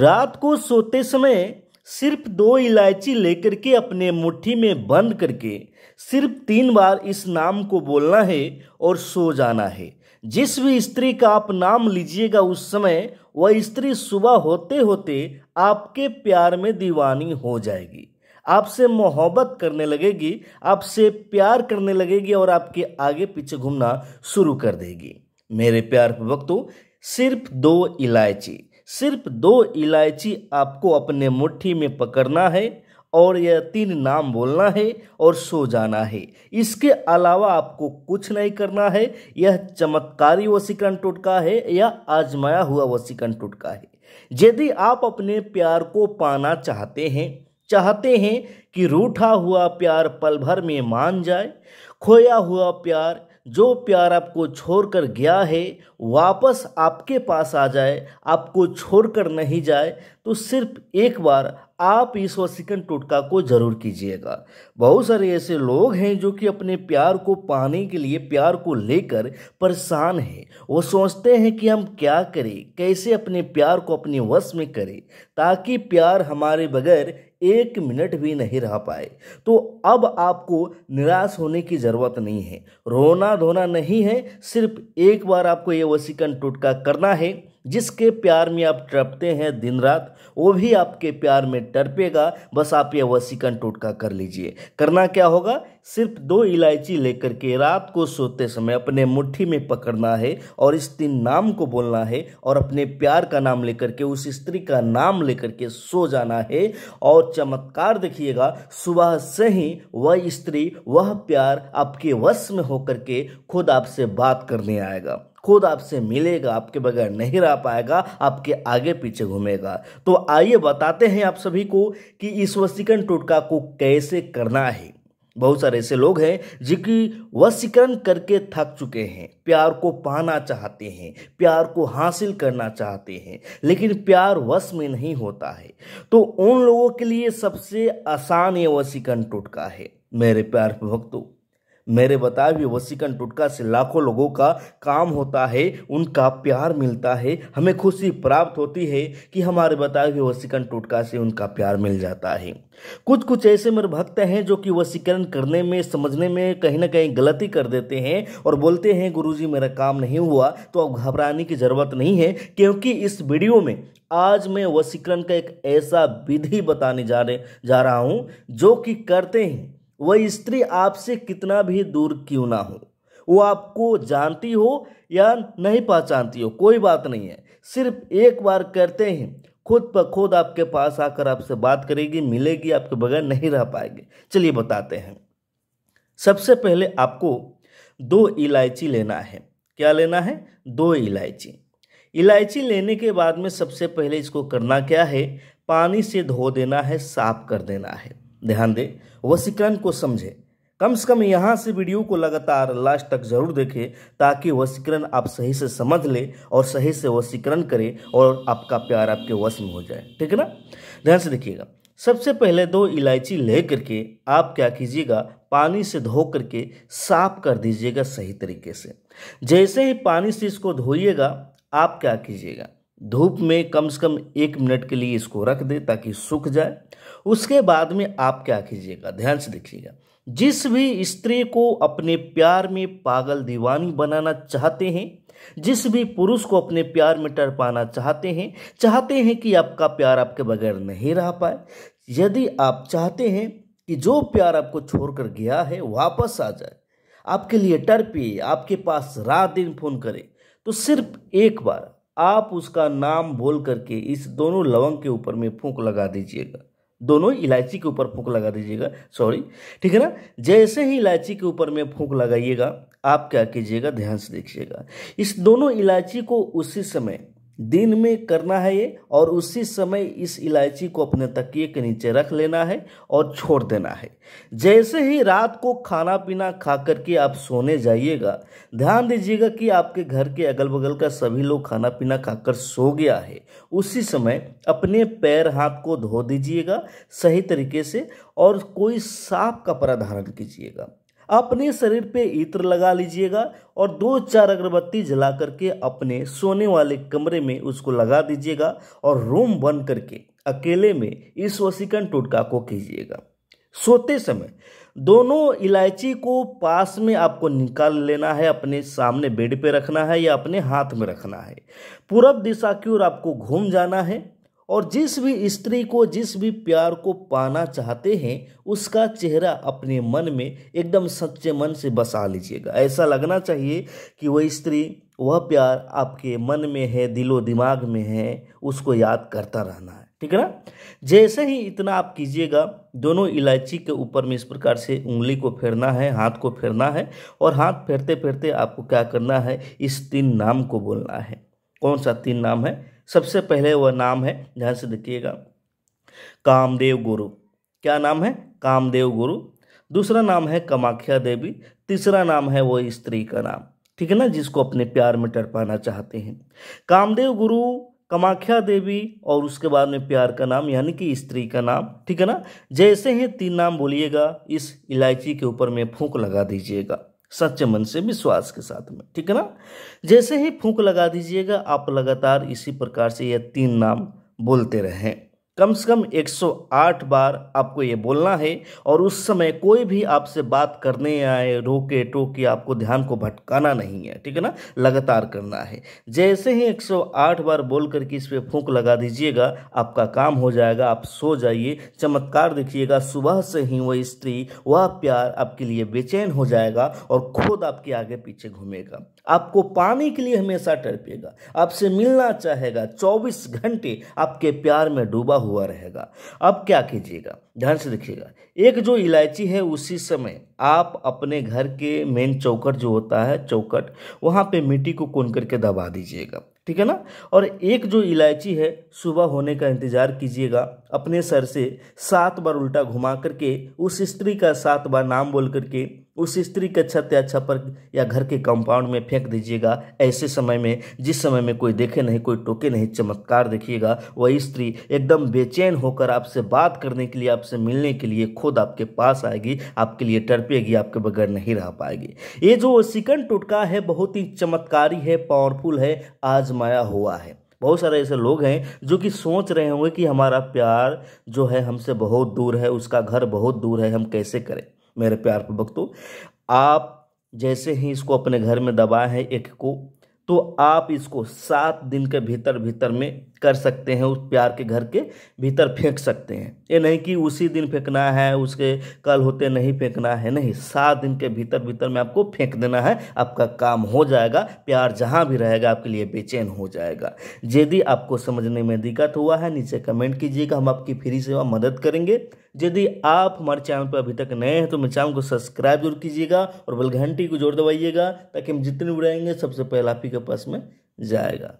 रात को सोते समय सिर्फ दो इलायची लेकर के अपने मुट्ठी में बंद करके सिर्फ तीन बार इस नाम को बोलना है और सो जाना है जिस भी स्त्री का आप नाम लीजिएगा उस समय वह स्त्री सुबह होते होते आपके प्यार में दीवानी हो जाएगी आपसे मोहब्बत करने लगेगी आपसे प्यार करने लगेगी और आपके आगे पीछे घूमना शुरू कर देगी मेरे प्यार भक्तों सिर्फ दो इलायची सिर्फ दो इलायची आपको अपने मुट्ठी में पकड़ना है और यह तीन नाम बोलना है और सो जाना है इसके अलावा आपको कुछ नहीं करना है यह चमत्कारी वसीकरण टोटका है या आजमाया हुआ वसीकरण टोटका है यदि आप अपने प्यार को पाना चाहते हैं चाहते हैं कि रूठा हुआ प्यार पल भर में मान जाए खोया हुआ प्यार जो प्यार आपको छोड़कर गया है वापस आपके पास आ जाए आपको छोड़कर नहीं जाए तो सिर्फ एक बार आप इस वसीकन टोटका को जरूर कीजिएगा बहुत सारे ऐसे लोग हैं जो कि अपने प्यार को पाने के लिए प्यार को लेकर परेशान हैं वो सोचते हैं कि हम क्या करें कैसे अपने प्यार को अपने वश में करें ताकि प्यार हमारे बगैर एक मिनट भी नहीं रह पाए तो अब आपको निराश होने की ज़रूरत नहीं है रोना धोना नहीं है सिर्फ एक बार आपको ये वसीकन टोटका करना है जिसके प्यार में आप टपते हैं दिन रात वो भी आपके प्यार में टरपेगा बस आप यह वसीकन टोटका कर लीजिए करना क्या होगा सिर्फ दो इलायची लेकर के रात को सोते समय अपने मुट्ठी में पकड़ना है और इस तीन नाम को बोलना है और अपने प्यार का नाम लेकर के उस स्त्री का नाम लेकर के सो जाना है और चमत्कार देखिएगा सुबह से ही वह स्त्री वह प्यार आपके वश में होकर के खुद आपसे बात करने आएगा खुद आपसे मिलेगा आपके बगैर नहीं रह पाएगा आपके आगे पीछे घूमेगा तो आइए बताते हैं आप सभी को कि इस वसीकरण टोटका को कैसे करना है बहुत सारे ऐसे लोग हैं जो कि वसीकरण करके थक चुके हैं प्यार को पाना चाहते हैं प्यार को हासिल करना चाहते हैं लेकिन प्यार वश में नहीं होता है तो उन लोगों के लिए सबसे आसान ये वसीकरण टोटका है मेरे प्यार भक्तों मेरे बताए हुए वसीकरण टुटका से लाखों लोगों का काम होता है उनका प्यार मिलता है हमें खुशी प्राप्त होती है कि हमारे बताए हुए वसीकरण टुटका से उनका प्यार मिल जाता है कुछ कुछ ऐसे मेरे भक्त हैं जो कि वसीकरण करने में समझने में कहीं ना कहीं गलती कर देते हैं और बोलते हैं गुरुजी मेरा काम नहीं हुआ तो अब घबराने की ज़रूरत नहीं है क्योंकि इस वीडियो में आज मैं वसीकरण का एक ऐसा विधि बताने जा रहे जा रहा हूँ जो कि करते हैं वह स्त्री आपसे कितना भी दूर क्यों ना हो वो आपको जानती हो या नहीं पहचानती हो कोई बात नहीं है सिर्फ एक बार करते ही खुद पर खुद आपके पास आकर आपसे बात करेगी मिलेगी आपके बगैर नहीं रह पाएगी चलिए बताते हैं सबसे पहले आपको दो इलायची लेना है क्या लेना है दो इलायची इलायची लेने के बाद में सबसे पहले इसको करना क्या है पानी से धो देना है साफ कर देना है ध्यान दें वसीकरण को समझें कम से कम यहाँ से वीडियो को लगातार लास्ट तक जरूर देखें ताकि वसीकरण आप सही से समझ ले और सही से वसीकरण करें और आपका प्यार आपके वश में हो जाए ठीक है ना ध्यान से देखिएगा सबसे पहले दो इलायची ले करके आप क्या कीजिएगा पानी से धो करके साफ कर दीजिएगा सही तरीके से जैसे ही पानी से इसको धोइएगा आप क्या कीजिएगा धूप में कम से कम एक मिनट के लिए इसको रख दें ताकि सूख जाए उसके बाद में आप क्या कीजिएगा ध्यान से देखिएगा जिस भी स्त्री को अपने प्यार में पागल दीवानी बनाना चाहते हैं जिस भी पुरुष को अपने प्यार में टर पाना चाहते हैं चाहते हैं कि आपका प्यार आपके बगैर नहीं रह पाए यदि आप चाहते हैं कि जो प्यार आपको छोड़कर गया है वापस आ जाए आपके लिए टर पिए आपके पास रात दिन फोन करे तो सिर्फ एक बार आप उसका नाम बोल करके इस दोनों लवंग के ऊपर में फूंक लगा दीजिएगा दोनों इलायची के ऊपर फूंक लगा दीजिएगा सॉरी ठीक है ना जैसे ही इलायची के ऊपर में फूंक लगाइएगा आप क्या कीजिएगा ध्यान से देखिएगा इस दोनों इलायची को उसी समय दिन में करना है ये और उसी समय इस इलायची को अपने तकिए के नीचे रख लेना है और छोड़ देना है जैसे ही रात को खाना पीना खा करके आप सोने जाइएगा ध्यान दीजिएगा कि आपके घर के अगल बगल का सभी लोग खाना पीना खाकर सो गया है उसी समय अपने पैर हाथ को धो दीजिएगा सही तरीके से और कोई साफ कपड़ा धारण कीजिएगा अपने शरीर पे इत्र लगा लीजिएगा और दो चार अगरबत्ती जला करके अपने सोने वाले कमरे में उसको लगा दीजिएगा और रूम बन करके अकेले में इस वसीकरण टोटका को कीजिएगा सोते समय दोनों इलायची को पास में आपको निकाल लेना है अपने सामने बेड पे रखना है या अपने हाथ में रखना है पूरब दिशा की ओर आपको घूम जाना है और जिस भी स्त्री को जिस भी प्यार को पाना चाहते हैं उसका चेहरा अपने मन में एकदम सच्चे मन से बसा लीजिएगा ऐसा लगना चाहिए कि वह स्त्री वह प्यार आपके मन में है दिलो दिमाग में है उसको याद करता रहना है ठीक है ना जैसे ही इतना आप कीजिएगा दोनों इलायची के ऊपर में इस प्रकार से उंगली को फेरना है हाथ को फेरना है और हाथ फेरते फेरते आपको क्या करना है इस तीन नाम को बोलना है कौन सा तीन नाम है सबसे पहले वह नाम है ध्यान से देखिएगा कामदेव गुरु क्या नाम है कामदेव गुरु दूसरा नाम है कमाख्या देवी तीसरा नाम है वो स्त्री का नाम ठीक है ना जिसको अपने प्यार में टरपाना चाहते हैं कामदेव गुरु कमाख्या देवी और उसके बाद में प्यार का नाम यानी कि स्त्री का नाम ठीक है ना जैसे ही तीन नाम बोलिएगा इस इलायची के ऊपर में फूंक लगा दीजिएगा सच्चे मन से विश्वास के साथ में ठीक है ना जैसे ही फूंक लगा दीजिएगा आप लगातार इसी प्रकार से यह तीन नाम बोलते रहें कम से कम 108 बार आपको ये बोलना है और उस समय कोई भी आपसे बात करने आए रोके टोके आपको ध्यान को भटकाना नहीं है ठीक है ना लगातार करना है जैसे ही 108 बार बोल करके इस पर फूक लगा दीजिएगा आपका काम हो जाएगा आप सो जाइए चमत्कार देखिएगा सुबह से ही वह स्त्री वह प्यार आपके लिए बेचैन हो जाएगा और खुद आपके आगे पीछे घूमेगा आपको पाने के लिए हमेशा टरपेगा आपसे मिलना चाहेगा 24 घंटे आपके प्यार में डूबा हुआ रहेगा अब क्या कीजिएगा ध्यान से देखिएगा एक जो इलायची है उसी समय आप अपने घर के मेन चौकट जो होता है चौकट वहाँ पे मिट्टी को कोन करके दबा दीजिएगा ठीक है ना और एक जो इलायची है सुबह होने का इंतज़ार कीजिएगा अपने सर से सात बार उल्टा घुमा करके उस स्त्री का सात बार नाम बोल करके उस स्त्री के छत या छपर या घर के कंपाउंड में फेंक दीजिएगा ऐसे समय में जिस समय में कोई देखे नहीं कोई टोके नहीं चमत्कार देखिएगा वही स्त्री एकदम बेचैन होकर आपसे बात करने के लिए आपसे मिलने के लिए खुद आपके पास आएगी आपके लिए टरपेगी आपके बगैर नहीं रह पाएगी ये जो सिकन टुटका है बहुत ही चमत्कारी है पावरफुल है आजमाया हुआ है बहुत सारे ऐसे लोग हैं जो कि सोच रहे होंगे कि हमारा प्यार जो है हमसे बहुत दूर है उसका घर बहुत दूर है हम कैसे करें मेरे प्यार भक्तों आप जैसे ही इसको अपने घर में दबाए हैं एक को तो आप इसको सात दिन के भीतर भीतर में कर सकते हैं उस प्यार के घर के भीतर फेंक सकते हैं ये नहीं कि उसी दिन फेंकना है उसके कल होते नहीं फेंकना है नहीं सात दिन के भीतर भीतर में आपको फेंक देना है आपका काम हो जाएगा प्यार जहाँ भी रहेगा आपके लिए बेचैन हो जाएगा यदि आपको समझने में दिक्कत हुआ है नीचे कमेंट कीजिएगा हम आपकी फ्री सेवा मदद करेंगे यदि आप हमारे चैनल पर अभी तक नए हैं तो मेरे चैनल को सब्सक्राइब जरूर कीजिएगा और बेल घंटी को जोर दबाइएगा ताकि हम जितने उड़ाएंगे सबसे पहले आप ही के पास में जाएगा